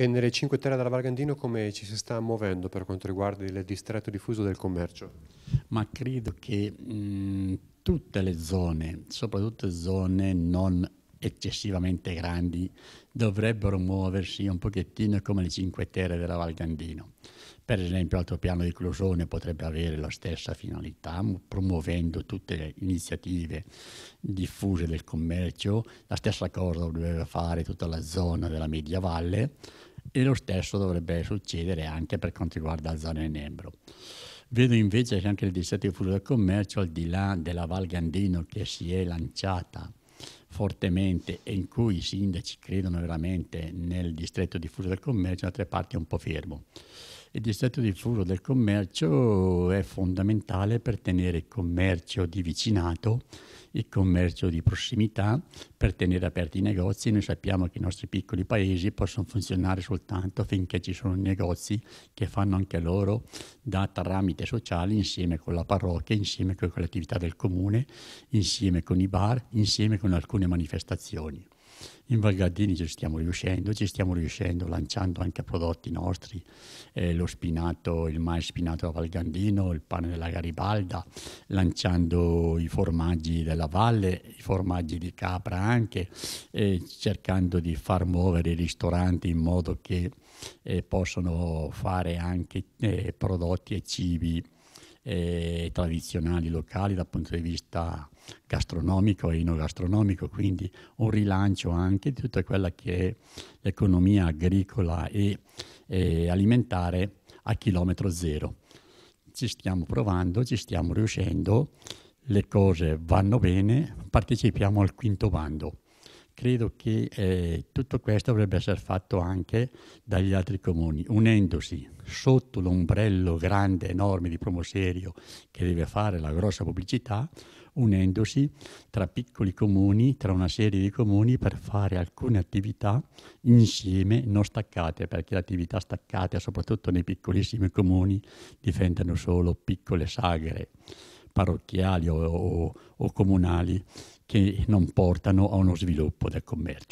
E nelle cinque terre della Vargandino come ci si sta muovendo per quanto riguarda il distretto diffuso del commercio? Ma credo che mh, mm, tutte le zone, soprattutto zone non eccessivamente grandi, dovrebbero muoversi un pochettino come le cinque terre della Valgandino. Per esempio l'altopiano di Clusone potrebbe avere la stessa finalità, promuovendo tutte le iniziative diffuse del commercio, la stessa cosa dovrebbe fare tutta la zona della Media Valle, e lo stesso dovrebbe succedere anche per quanto riguarda Alzano e Nembro. Vedo invece che anche il distretto di fuso del commercio, al di là della Val Gandino che si è lanciata fortemente e in cui i sindaci credono veramente nel distretto di diffuso del commercio, in altre parti è un po' fermo. Il distretto di diffuso del commercio è fondamentale per tenere il commercio di vicinato il commercio di prossimità per tenere aperti i negozi. Noi sappiamo che i nostri piccoli paesi possono funzionare soltanto finché ci sono negozi che fanno anche loro da tramite sociali insieme con la parrocchia, insieme con le attività del comune, insieme con i bar, insieme con alcune manifestazioni in Valgardini ci stiamo riuscendo, ci stiamo riuscendo lanciando anche prodotti nostri, eh, lo spinato, il mais spinato da Valgardino, il pane della Garibalda, lanciando i formaggi della valle, i formaggi di capra anche, eh, cercando di far muovere i ristoranti in modo che eh, possano fare anche eh, prodotti e cibi eh, tradizionali locali dal punto di vista gastronomico e inogastronomico, quindi un rilancio anche di tutta quella che è l'economia agricola e, e alimentare a chilometro zero. Ci stiamo provando, ci stiamo riuscendo, le cose vanno bene, partecipiamo al quinto bando. Credo che eh, tutto questo dovrebbe essere fatto anche dagli altri comuni, unendosi sotto l'ombrello grande, enorme di Promoserio che deve fare la grossa pubblicità, unendosi tra piccoli comuni, tra una serie di comuni per fare alcune attività insieme, non staccate, perché le attività staccate, soprattutto nei piccolissimi comuni, diventano solo piccole sagre parrocchiali o, o, o comunali che non portano a uno sviluppo del commercio.